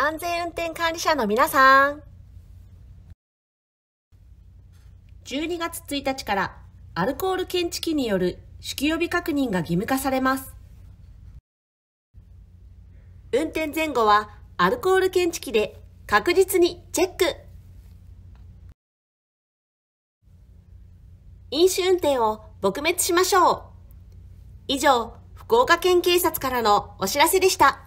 安全運転管理者の皆さん。12月1日からアルコール検知器による酒気帯び確認が義務化されます。運転前後はアルコール検知器で確実にチェック。飲酒運転を撲滅しましょう。以上、福岡県警察からのお知らせでした。